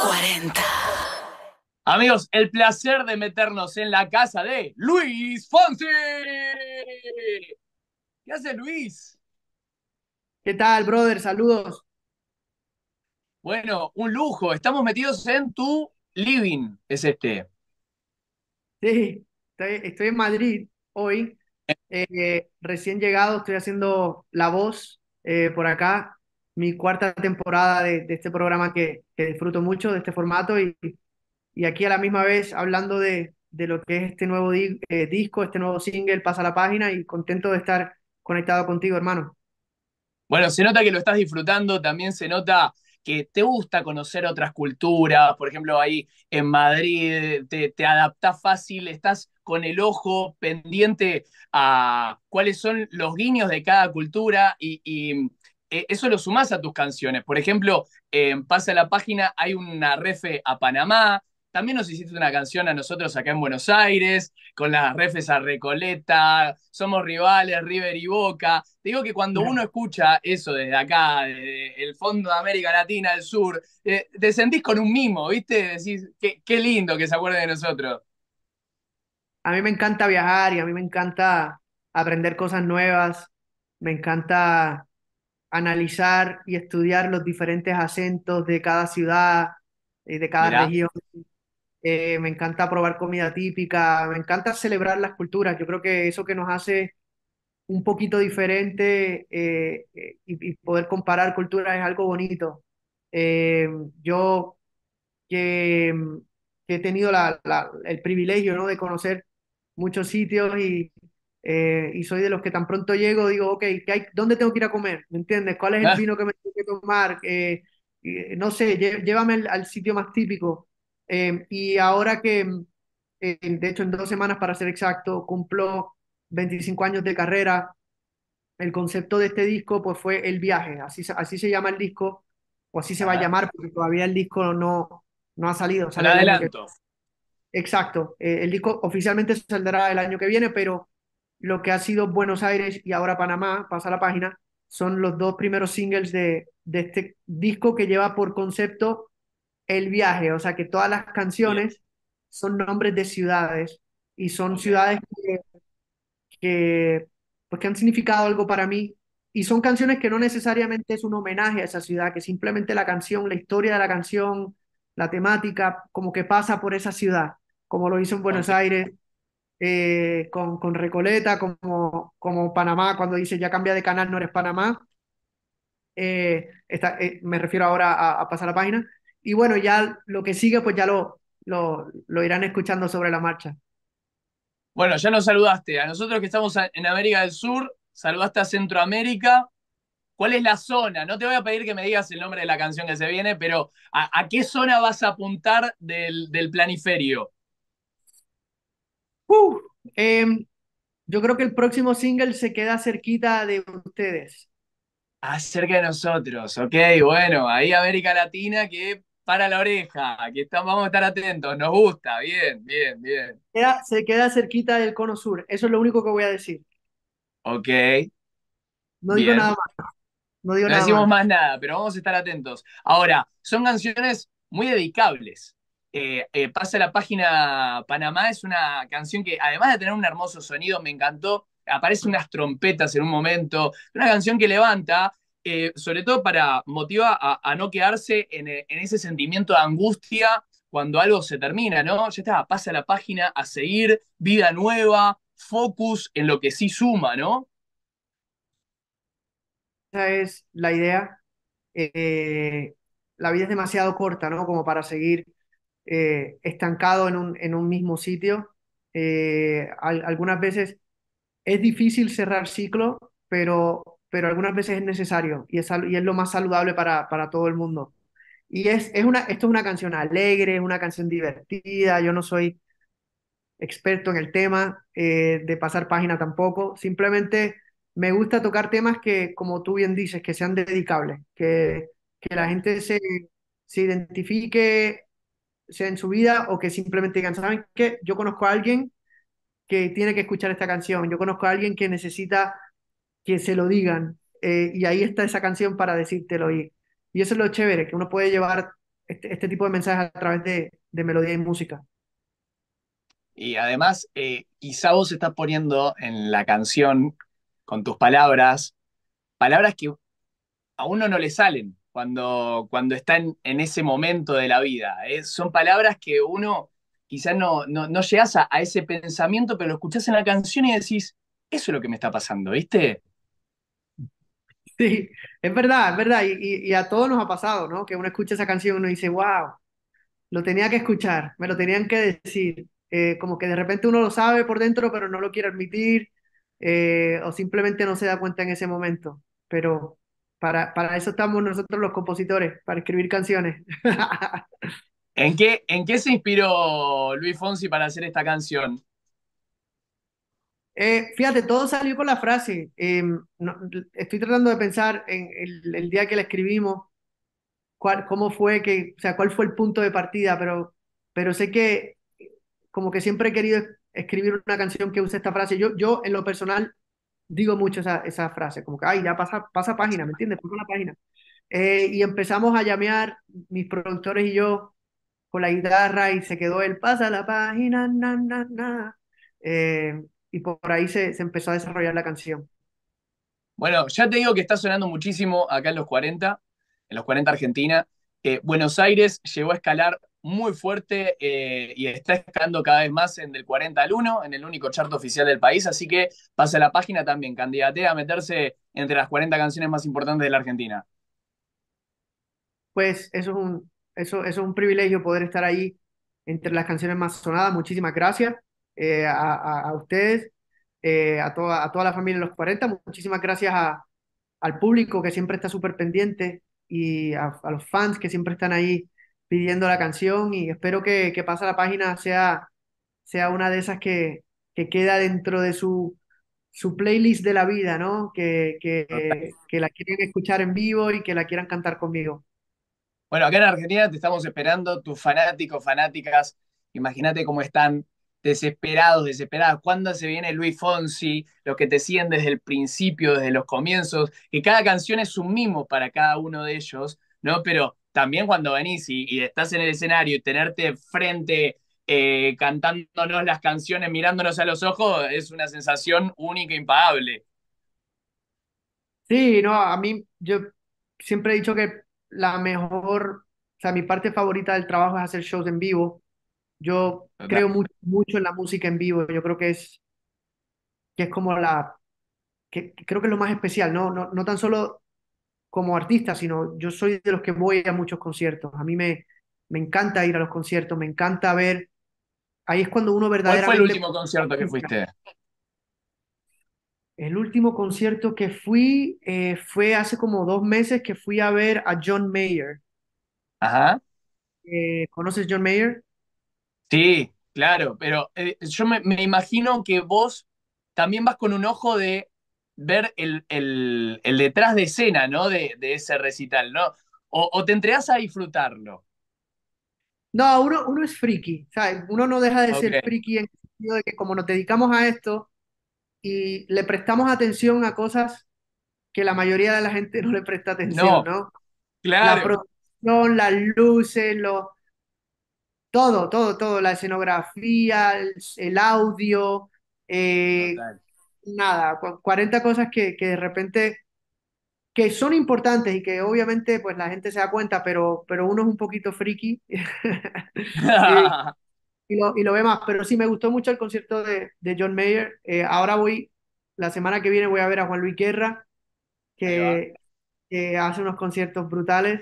40. Amigos, el placer de meternos en la casa de Luis Fonsi. ¿Qué hace Luis? ¿Qué tal, brother? Saludos. Bueno, un lujo. Estamos metidos en tu living, es este. Sí, estoy, en Madrid hoy. Eh. Eh, recién llegado, estoy haciendo la voz eh, por acá mi cuarta temporada de, este programa que, disfruto mucho, de este formato, y, aquí a la misma vez hablando de, lo que es este nuevo eh, disco, este nuevo single, pasa la página, y contento de estar conectado contigo, hermano. Bueno, se nota que lo estás disfrutando, también se nota que te gusta conocer otras culturas, por ejemplo, ahí en Madrid te, te fácil, estás con el ojo pendiente a cuáles son los guiños de cada cultura y eh, eso lo sumás a tus canciones. Por ejemplo, en eh, Pasa la Página hay una refe a Panamá, también nos hiciste una canción a nosotros acá en Buenos Aires, con las refes a Recoleta, somos rivales, River y Boca. Te digo que cuando uno escucha eso desde acá, desde el fondo de América Latina, del sur, eh, te sentís con un mimo, ¿viste? Decís, qué, qué lindo que se acuerde de nosotros. A mí me encanta viajar y a mí me encanta aprender cosas nuevas, me encanta analizar y estudiar los diferentes acentos de cada ciudad, eh, de cada región. Eh, me encanta probar comida típica, me encanta celebrar las culturas. Yo creo que eso que nos hace un poquito diferente eh, y, poder comparar culturas es algo bonito. yo que, he tenido el privilegio de conocer muchos sitios y, eh, y soy de los que tan pronto llego, digo, ok, hay, ¿dónde tengo que ir a comer? ¿Me entiendes? ¿Cuál es el vino que me tengo que tomar? Eh, no sé, llévame al, sitio más típico. Em, y ahora que, em, de hecho, en dos semanas, para ser exacto, cumplo 25 años de carrera, el concepto de este disco pues, fue el viaje, así, así se llama el disco, o así se va a llamar, porque todavía el disco no, no ha salido. Exacto, eh, el disco oficialmente saldrá el año que viene, pero lo que ha sido Buenos Aires y ahora Panamá, pasa la página, son los dos primeros singles de, de este disco que lleva por concepto el viaje, o sea que todas las canciones son nombres de ciudades y son ciudades que, que, pues que han significado algo para mí y son canciones que no necesariamente es un homenaje a esa ciudad, que simplemente la canción, la historia de la canción, la temática, como que pasa por esa ciudad, como lo hizo en Buenos Aires, eh, con, con, Recoleta, como, como Panamá, cuando dice ya cambia de canal, no eres Panamá. Eh, eh, me refiero ahora a, a, pasar la página. Y bueno, ya lo que sigue, pues ya lo, lo, lo irán escuchando sobre la marcha. Bueno, ya nos saludaste. A nosotros que estamos en América del Sur, saludaste a Centroamérica, ¿Cuál es la zona? No te voy a pedir que me digas el nombre de la canción que se viene, pero ¿a, qué zona vas a apuntar del, del planiferio? Em, yo creo que el próximo single se queda cerquita de ustedes. Acerca ah, de nosotros, ok, bueno, ahí América Latina que para la oreja, que estamos, vamos a estar atentos, nos gusta, bien, bien, bien. se queda cerquita del cono sur, eso es lo único que voy a decir. Ok. No digo nada más. No, decimos más nada, pero vamos a estar atentos. Ahora, son canciones muy dedicables. Eh, eh, pasa la página Panamá es una canción que, además de tener un hermoso sonido, me encantó. Aparecen unas trompetas en un momento. Una canción que levanta, eh, sobre todo para motiva a, no quedarse en, ese sentimiento de angustia cuando algo se termina, ¿no? Ya está, pasa la página a seguir, vida nueva, focus en lo que sí suma, ¿no? Esa es la idea. la vida es demasiado corta, ¿no? Como para seguir eh, estancado en un, en un, mismo sitio. Eh, algunas veces es difícil cerrar ciclo, pero, pero algunas veces es necesario y es, y es lo más saludable para, para todo el mundo. Y es, es una, esto es una canción alegre, es una canción divertida, yo no soy experto en el tema eh, de pasar página tampoco, simplemente me gusta tocar temas que, como tú bien dices, que sean dedicables, que, que la gente se, se identifique sea en su vida o que simplemente digan, ¿saben que Yo conozco a alguien que tiene que escuchar esta canción, yo conozco a alguien que necesita que se lo digan eh, y ahí está esa canción para decírtelo y, y eso es lo chévere, que uno puede llevar este, este tipo de mensajes a través de, melodía y música. Y además, eh, quizá vos estás poniendo en la canción, con tus palabras, palabras que a uno no le salen, cuando, cuando está en, ese momento de la vida. ¿eh? Son palabras que uno quizás no, no, llegas a, a, ese pensamiento, pero lo escuchas en la canción y decís, eso es lo que me está pasando, ¿viste? Sí, es verdad, es verdad. Y, a todos nos ha pasado, ¿no? Que uno escucha esa canción y uno dice, wow, lo tenía que escuchar, me lo tenían que decir. Eh, como que de repente uno lo sabe por dentro, pero no lo quiere admitir, eh, o simplemente no se da cuenta en ese momento. Pero para, eso estamos nosotros los compositores, para escribir canciones. ¿En qué, ¿En qué se inspiró Luis Fonsi para hacer esta canción? Eh, fíjate, todo salió con la frase. Em, estoy tratando de pensar en el, día que la escribimos, cuál, cómo fue que, o sea, cuál fue el punto de partida, pero, pero sé que como que siempre he querido escribir una canción que use esta frase. Yo, yo en lo personal digo mucho esa, frase, como que, ay, ya pasa, pasa página, ¿me entiendes? Pasa la página. Eh, y empezamos a llamear, mis productores y yo, con la guitarra, y se quedó el pasa la página, na, na, na. Eh, y por ahí se, empezó a desarrollar la canción. Bueno, ya te digo que está sonando muchísimo acá en los 40, en los 40 Argentina. Buenos Aires llegó a escalar muy fuerte eh, y está escalando cada vez más en el 40 al 1, en el único chart oficial del país. Así que pase la página también, candidate a meterse entre las 40 canciones más importantes de la Argentina. Pues eso es un, eso, es un privilegio poder estar ahí entre las canciones más sonadas. Muchísimas gracias eh, a, ustedes, eh, a, toda, a toda la familia en los 40. Muchísimas gracias al público que siempre está súper pendiente y a los fans que siempre están ahí pidiendo la canción y espero que, que Pasa la Página sea, sea una de esas que, que queda dentro de su, su playlist de la vida, ¿no? Que, que, la quieran escuchar en vivo y que la quieran cantar conmigo. Bueno, acá en Argentina te estamos esperando, tus fanáticos, fanáticas, imagínate cómo están desesperados, desesperadas, ¿Cuándo se viene Luis Fonsi? Los que te siguen desde el principio, desde los comienzos, que cada canción es un mimo para cada uno de ellos, ¿no? Pero también cuando venís y, estás en el escenario y tenerte frente eh, cantándonos las canciones, mirándonos a los ojos, es una sensación única e impagable. Sí, no, a mí yo siempre he dicho que la mejor, o sea, mi parte favorita del trabajo es hacer shows en vivo. Yo creo mucho, en la música en vivo, yo creo que es, que es como la, creo que es lo más especial, ¿no? No, no tan solo como artista, sino yo soy de los que voy a muchos conciertos. A mí me, me encanta ir a los conciertos, me encanta ver. Ahí es cuando uno verdaderamente. ¿Cuál fue el último concierto que fuiste? El último concierto que fui eh, fue hace como dos meses que fui a ver a John Mayer. Ajá. Eh, ¿Conoces John Mayer? Sí, claro, pero eh, yo me imagino que vos también vas con un ojo de ver el, el, detrás de escena, ¿no? De, ese recital, ¿no? O, te entregas a disfrutarlo. No, uno, uno es friki, ¿sabes? uno no deja de ser friki en el sentido de que como nos dedicamos a esto y le prestamos atención a cosas que la mayoría de la gente no le presta atención, ¿no? Claro. La producción, las luces, todo, todo, todo, la escenografía, el, audio, eh, nada, 40 cosas que, que de repente que son importantes y que obviamente pues la gente se da cuenta, pero, pero uno es un poquito friki y, lo, y, ve más. Pero sí, me gustó mucho el concierto de, John Mayer. Eh, ahora voy, la semana que viene voy a ver a Juan Luis Guerra, que, hace unos conciertos brutales.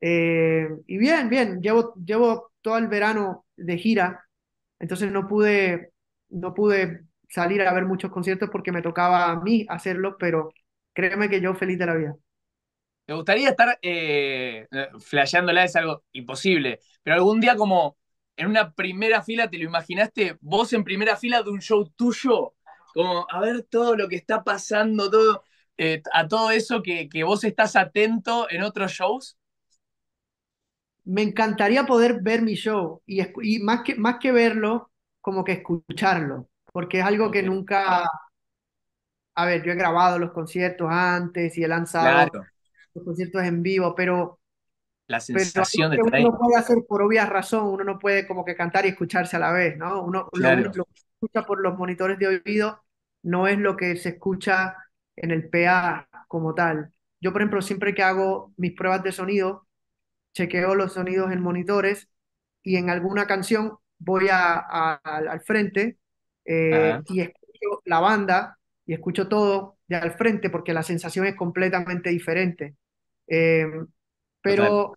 Eh, y bien, bien, llevo, llevo todo el verano de gira, entonces no pude, no pude salir a ver muchos conciertos porque me tocaba a mí hacerlo, pero créeme que yo feliz de la vida. Me gustaría estar eh, eh, flasheándola, es algo imposible, pero algún día como en una primera fila, ¿te lo imaginaste? Vos en primera fila de un show tuyo, como a ver todo lo que está pasando, todo, eh, a todo eso que, que vos estás atento en otros shows. Me encantaría poder ver mi show y, más, que, más que verlo, como que escucharlo porque es algo que nunca... A ver, yo he grabado los conciertos antes y he lanzado los conciertos en vivo, pero... La sensación que uno puede hacer por obvia razón, uno no puede como que cantar y escucharse a la vez, ¿no? Uno lo, que escucha por los monitores de oído no es lo que se escucha en el PA como tal. Yo, por ejemplo, siempre que hago mis pruebas de sonido, chequeo los sonidos en monitores y en alguna canción voy al frente eh, y escucho la banda y escucho todo de al frente porque la sensación es completamente diferente. Eh, pero,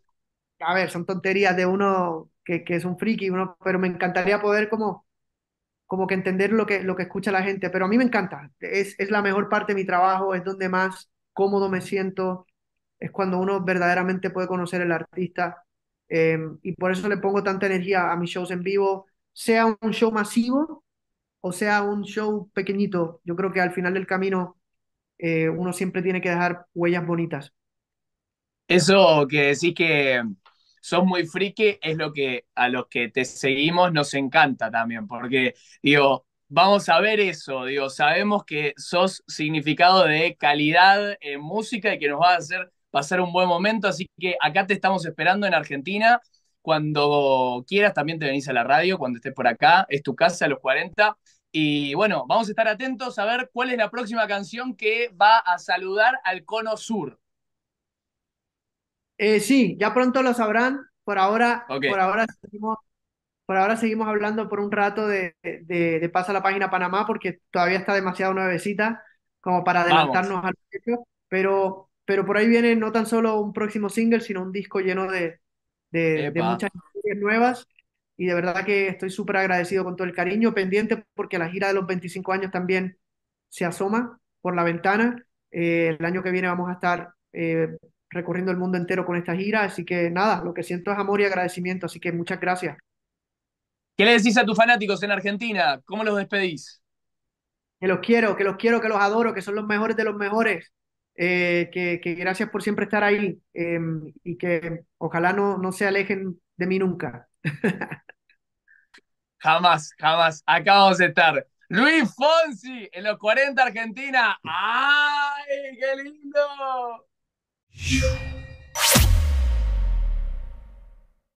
a ver, son tonterías de uno que, que es un friki, uno, pero me encantaría poder como, como que entender lo que, lo que escucha la gente, pero a mí me encanta, es, es la mejor parte de mi trabajo, es donde más cómodo me siento, es cuando uno verdaderamente puede conocer el artista. Eh, y por eso le pongo tanta energía a mis shows en vivo, sea un show masivo o sea un show pequeñito, yo creo que al final del camino eh, uno siempre tiene que dejar huellas bonitas. Eso que decís que sos muy friki es lo que a los que te seguimos nos encanta también, porque digo, vamos a ver eso, digo, sabemos que sos significado de calidad en música y que nos va a hacer pasar un buen momento, así que acá te estamos esperando en Argentina cuando quieras también te venís a la radio, cuando estés por acá, es tu casa a los 40. Y bueno, vamos a estar atentos a ver cuál es la próxima canción que va a saludar al Cono Sur. Eh, sí, ya pronto lo sabrán. Por ahora, por ahora seguimos, por ahora seguimos hablando por un rato de, de, Pasa la Página Panamá, porque todavía está demasiado nuevecita como para adelantarnos al proyecto. Pero, pero por ahí viene no tan solo un próximo single, sino un disco lleno de, de, muchas historias nuevas y de verdad que estoy súper agradecido con todo el cariño, pendiente porque la gira de los 25 años también se asoma por la ventana. Eh, el año que viene vamos a estar eh, recorriendo el mundo entero con esta gira, así que nada, lo que siento es amor y agradecimiento, así que muchas gracias. ¿Qué le decís a tus fanáticos en Argentina? ¿Cómo los despedís? Que los quiero, que los quiero, que los adoro, que son los mejores de los mejores. Eh, que, gracias por siempre estar ahí eh, y que ojalá no, no se alejen de mí nunca. jamás, jamás. Acá vamos a estar. Luis Fonsi en los 40 Argentina. ¡Ay, qué lindo!